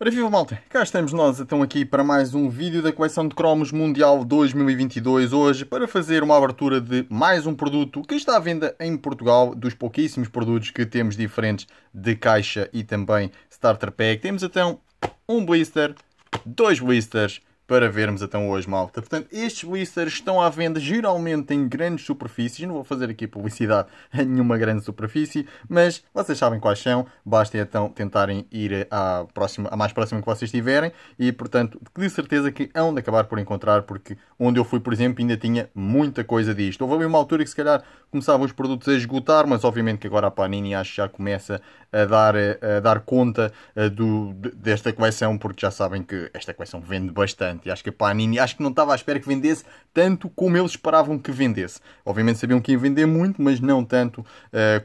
Ora viva malta, cá estamos nós então aqui para mais um vídeo da coleção de cromos mundial 2022 hoje para fazer uma abertura de mais um produto que está à venda em Portugal dos pouquíssimos produtos que temos diferentes de caixa e também starter pack. Temos então um blister, dois blisters, para vermos até então hoje, malta. Portanto, estes blisters estão à venda geralmente em grandes superfícies. Não vou fazer aqui publicidade em nenhuma grande superfície, mas vocês sabem quais são. Basta então tentarem ir à, próxima, à mais próxima que vocês tiverem e, portanto, de certeza que hão de acabar por encontrar, porque onde eu fui, por exemplo, ainda tinha muita coisa disto. Houve uma altura que se calhar começavam os produtos a esgotar, mas obviamente que agora a Panini acho que já começa a dar, a dar conta do, desta coleção, porque já sabem que esta coleção vende bastante. E acho que a Panini acho que não estava à espera que vendesse tanto como eles esperavam que vendesse. Obviamente sabiam que ia vender muito, mas não tanto uh,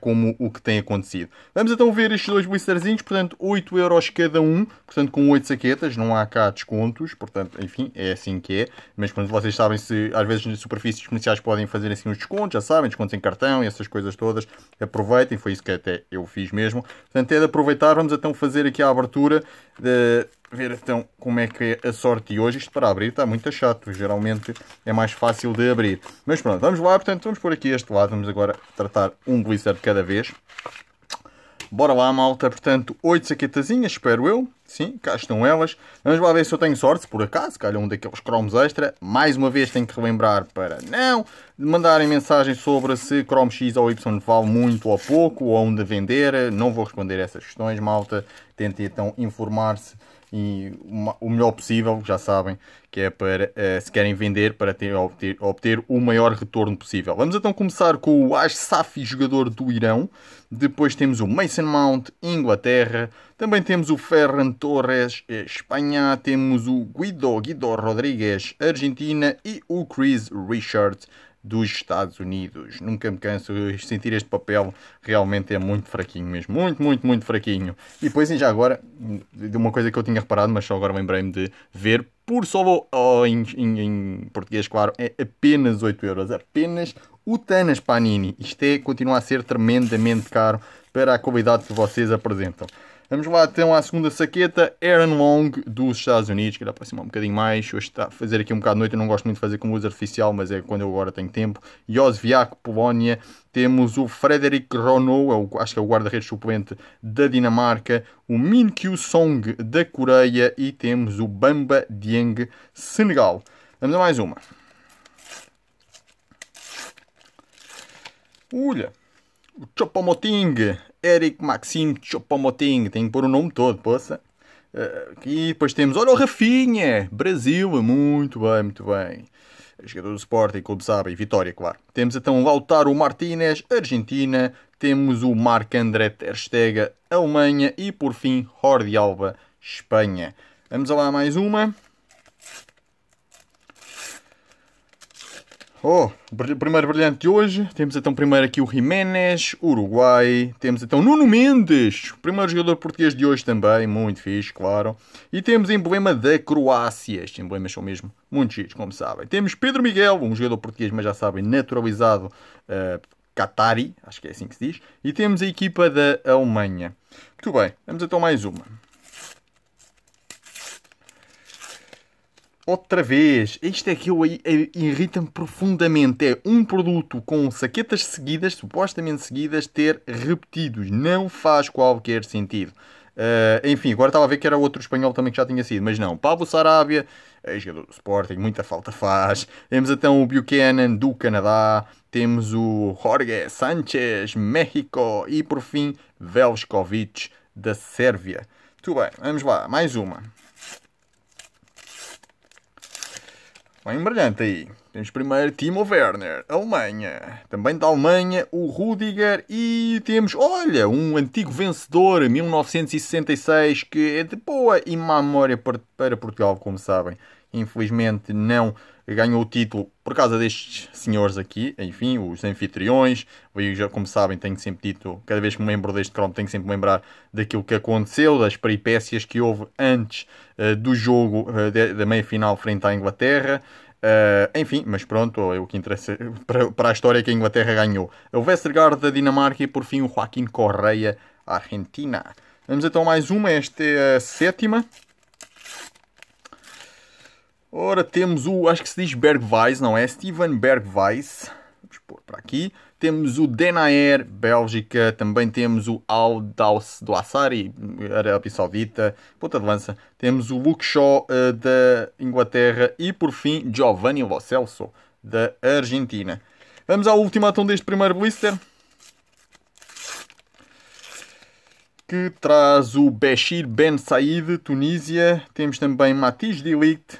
como o que tem acontecido. Vamos então ver estes dois blisterzinhos, portanto 8 euros cada um, portanto com 8 saquetas, não há cá descontos, portanto, enfim, é assim que é. Mas quando vocês sabem se às vezes nas superfícies comerciais podem fazer assim uns descontos, já sabem, descontos em cartão e essas coisas todas, aproveitem, foi isso que até eu fiz mesmo. Portanto, é de aproveitar, vamos então fazer aqui a abertura de ver então como é que é a sorte. de hoje isto para abrir está muito chato. Geralmente é mais fácil de abrir. Mas pronto, vamos lá. Portanto, vamos por aqui este lado. Vamos agora tratar um blister de cada vez. Bora lá, malta. Portanto, 8 saquetazinhas, espero eu. Sim, cá estão elas. Vamos lá ver se eu tenho sorte, se por acaso, calhar um daqueles cromos extra. Mais uma vez tenho que relembrar para não mandarem mensagem sobre se Chrome X ou Y vale muito ou pouco, ou onde vender. Não vou responder essas questões, malta. Tentem então informar-se e o melhor possível, já sabem, que é para, eh, se querem vender, para ter, obter, obter o maior retorno possível. Vamos então começar com o Safi jogador do Irão. Depois temos o Mason Mount, Inglaterra. Também temos o Ferran Torres, eh, Espanha, temos o Guido, Guido Rodrigues, Argentina e o Chris Richard dos Estados Unidos. Nunca me canso de sentir este papel, realmente é muito fraquinho mesmo, muito, muito, muito fraquinho. E depois, já agora, de uma coisa que eu tinha reparado, mas só agora lembrei-me de ver, por solo, oh, em, em, em, português, claro, é apenas 8 euros, apenas o Tanas Panini. Isto é, continua a ser tremendamente caro para a qualidade que vocês apresentam. Vamos lá ter então uma segunda saqueta, Aaron Long dos Estados Unidos, que dá para cima um bocadinho mais. Hoje está a fazer aqui um bocado de noite, eu não gosto muito de fazer com luz artificial, mas é quando eu agora tenho tempo. Josviak, Polónia. Temos o Frederic Renault, é acho que é o guarda-redes suplente da Dinamarca. O Min Kyu Song da Coreia. E temos o Bamba Dieng, Senegal. Vamos a mais uma. Olha! o Chopomoting, Eric Maxim Chopomoting, tem que pôr o nome todo, poça. É, e depois temos, olha o Rafinha, Brasil, é muito bem, muito bem. Jogador do Sporting, Clube sabem, e Vitória, claro. Temos então Lautaro Martínez, Argentina. Temos o Marc André Ter Alemanha. E por fim, Jordi Alba, Espanha. Vamos lá mais uma. Oh, primeiro brilhante de hoje. Temos então primeiro aqui o Jiménez, Uruguai. Temos então Nuno Mendes, primeiro jogador português de hoje também. Muito fixe, claro. E temos emblema da Croácia. Estes emblemas são mesmo muito giros, como sabem. Temos Pedro Miguel, um jogador português, mas já sabem, naturalizado uh, Qatari. Acho que é assim que se diz. E temos a equipa da Alemanha. Muito bem, vamos então mais uma. outra vez. Isto é que eu eh, eh, irrita-me profundamente. É um produto com saquetas seguidas, supostamente seguidas, ter repetidos. Não faz qualquer sentido. Uh, enfim, agora estava a ver que era outro espanhol também que já tinha sido, mas não. Pablo Sarabia, jogador do Sporting, muita falta faz. Temos então o Buchanan do Canadá, temos o Jorge Sanchez, México e por fim Velskovic da Sérvia. Tudo bem, vamos lá, mais uma. Bem brilhante aí. Temos primeiro Timo Werner, Alemanha. Também da Alemanha, o Rudiger. E temos, olha, um antigo vencedor, 1966, que é de boa e má memória para Portugal, como sabem infelizmente não ganhou o título por causa destes senhores aqui, enfim, os anfitriões. Eu como sabem, tenho sempre dito, cada vez que me lembro deste Chrome, tenho sempre me lembrar daquilo que aconteceu, das peripécias que houve antes uh, do jogo uh, de, da meia final frente à Inglaterra. Uh, enfim, mas pronto, é o que interessa para, para a história que a Inglaterra ganhou. É o Westergaard da Dinamarca e por fim o Joaquim Correia, Argentina. Vamos então mais uma, esta é a sétima. Ora, temos o, acho que se diz Bergweis, não é? Steven Bergweis. Vamos pôr para aqui. Temos o Denaer, Bélgica. Também temos o Aldaus do Assari, Arábia Saudita. Ponta de lança. Temos o Luke Shaw uh, da Inglaterra. E por fim, Giovanni Lo Celso, da Argentina. Vamos ao último atom deste primeiro blister. Que traz o Bashir Ben Said, Tunísia. Temos também Matiz Delict,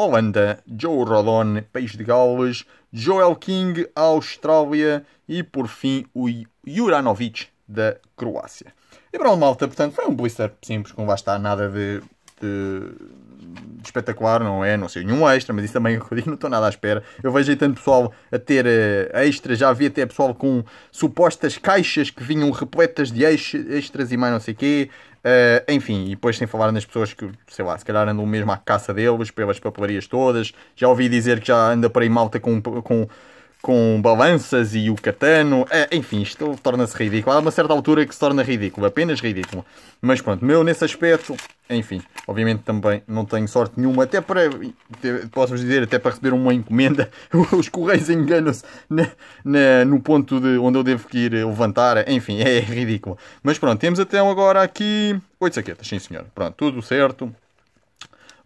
Holanda, Joe Rodon, País de Gales, Joel King, Austrália e por fim o Juranovic da Croácia. E pronto, malta, portanto foi um blister simples, não vai estar nada de, de espetacular, não é? Não sei nenhum extra, mas isso também eu digo, não estou nada à espera. Eu vejo aí tanto pessoal a ter uh, extras, já vi até pessoal com supostas caixas que vinham repletas de extras e mais não sei o quê. Uh, enfim, e depois sem falar nas pessoas que, sei lá, se calhar andam mesmo à caça deles pelas papelarias todas. Já ouvi dizer que já anda para aí malta com, com, com balanças e o catano. Eh, enfim, isto torna-se ridículo. Há uma certa altura que se torna ridículo, apenas ridículo. Mas pronto, meu nesse aspecto, enfim, Obviamente também não tenho sorte nenhuma, até para, posso dizer, até para receber uma encomenda, os correios enganam-se no ponto de onde eu devo ir levantar, enfim, é, ridículo. Mas pronto, temos até agora aqui 8 saquetas, sim senhor. Pronto, tudo certo.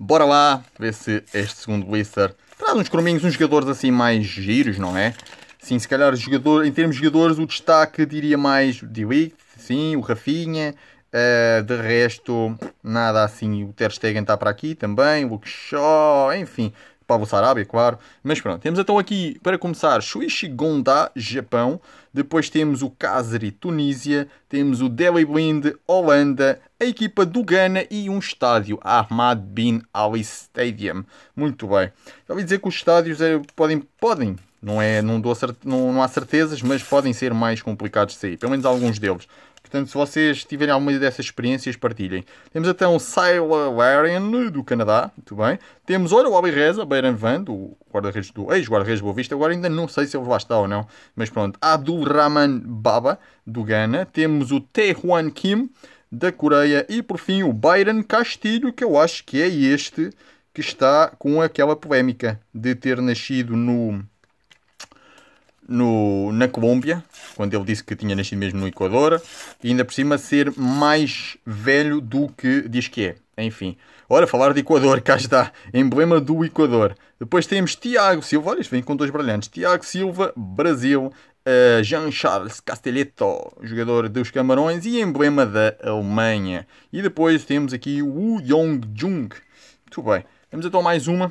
Bora lá ver se este segundo blister traz uns crominhos, uns jogadores assim mais giros, não é? Sim, se calhar jogador, em termos de jogadores, o destaque diria mais o Dewitt, sim, o Rafinha, Uh, de resto, nada assim. O Ter Stegen está para aqui também. O Shaw, enfim. Pablo Sarabia, é claro. Mas pronto, temos então aqui, para começar, Shuichi Gonda, Japão. Depois temos o Kazri, Tunísia. Temos o Deli Blind, Holanda. A equipa do Ghana e um estádio, Ahmad Bin Ali Stadium. Muito bem. Já dizer que os estádios eh, podem, podem não, é, não, dou, não, não há certezas, mas podem ser mais complicados de sair. Pelo menos alguns deles. Portanto, se vocês tiverem alguma dessas experiências, partilhem. Temos então Sailor Warren, do Canadá, muito bem. Temos Ora Wabi Reza, Beiran Van, do guarda-redes do ex-guarda-redes Boa Vista. Agora ainda não sei se ele lá está ou não, mas pronto. Abdul Rahman Baba, do Ghana. Temos o Taehwan Kim, da Coreia. E por fim o Byron Castilho, que eu acho que é este que está com aquela polémica de ter nascido no no, na Colômbia, quando ele disse que tinha nascido mesmo no Equador, e ainda por cima ser mais velho do que diz que é. Enfim, ora, falar de Equador, cá está, emblema do Equador. Depois temos Tiago Silva, olha, vem com dois brilhantes. Tiago Silva, Brasil, uh, Jean-Charles Castelletto, jogador dos Camarões e emblema da Alemanha. E depois temos aqui o Yong Jung. Muito bem, vamos então mais uma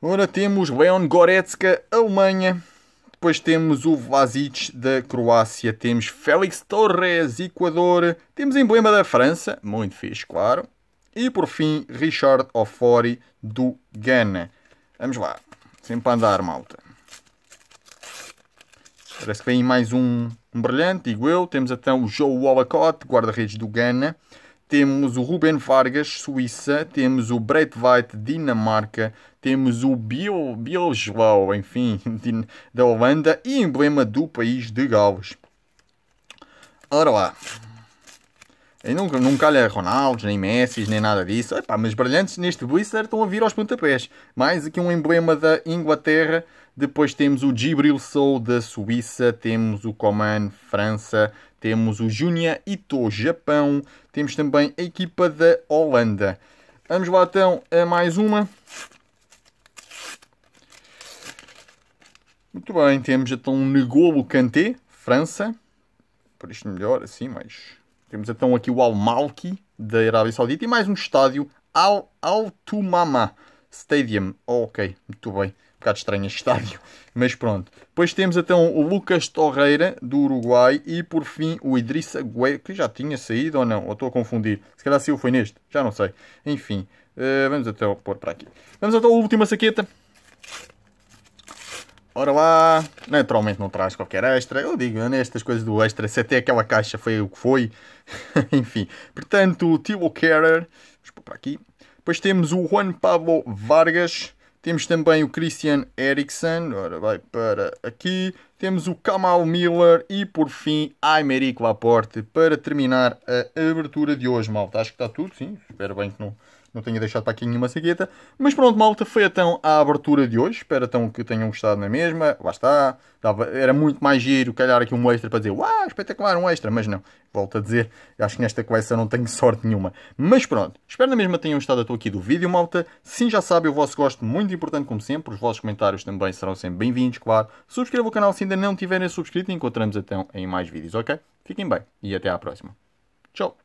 Ora, temos Leon Goretzka, Alemanha. Depois temos o Vlasic da Croácia. Temos Félix Torres, Equador. Temos emblema da França, muito fixe, claro. E por fim, Richard Ofori do Ghana. Vamos lá, sempre para andar, malta. Parece que vem mais um, um brilhante, digo eu. Temos então o Joe Wallacott, guarda-redes do Ghana temos o Ruben Vargas, Suíça, temos o Brett White, Dinamarca, temos o Bill, Bill João, enfim, de, da Holanda e emblema do país de Gales. Ora lá. E não, nunca calha Ronaldo, nem Messi, nem nada disso. Epá, mas brilhantes neste blister estão a vir aos pontapés. Mais aqui um emblema da Inglaterra. Depois temos o Gibril Sou da Suíça. Temos o Coman, França. Temos o Junia Ito, Japão. Temos também a equipa da Holanda. Vamos lá então a mais uma. Muito bem, temos então um Negolo Kanté, França. Por isto melhor, assim, mais temos então aqui o Al-Malki, da Arábia Saudita, e mais um estádio, Al-Tumama Stadium. Oh, ok, muito bem. Um bocado estranho este estádio, mas pronto. Depois temos então o Lucas Torreira, do Uruguai, e por fim o Idrissa Gueiro, que já tinha saído ou não, ou estou a confundir. Se calhar saiu foi neste, já não sei. Enfim, uh, vamos até pôr para aqui. Vamos até a última saqueta, Ora lá, naturalmente não traz qualquer extra. Eu digo, nestas né, coisas do extra, se até aquela caixa foi o que foi. Enfim, portanto, o Tilo Carer. Vamos pôr para aqui. Depois temos o Juan Pablo Vargas. Temos também o Christian Eriksen. Ora, vai para aqui. Temos o Kamal Miller. E por fim, Aymeric Laporte. Para terminar a abertura de hoje, malta. Acho que está tudo, sim. Espero bem que não não tenha deixado para aqui nenhuma sequeta. Mas pronto, malta, foi então a abertura de hoje. Espero então que tenham gostado na é mesma. Lá está. Dava, era muito mais giro calhar aqui um extra para dizer uau, espetacular, um extra. Mas não, volto a dizer, acho que nesta coleção não tenho sorte nenhuma. Mas pronto, espero na é mesma tenham gostado até aqui do vídeo, malta. Sim, já sabem, o vosso gosto muito importante como sempre. Os vossos comentários também serão sempre bem-vindos, claro. subscreva o canal se ainda não tiverem subscrito e encontramos então em mais vídeos, ok? Fiquem bem e até à próxima. Tchau!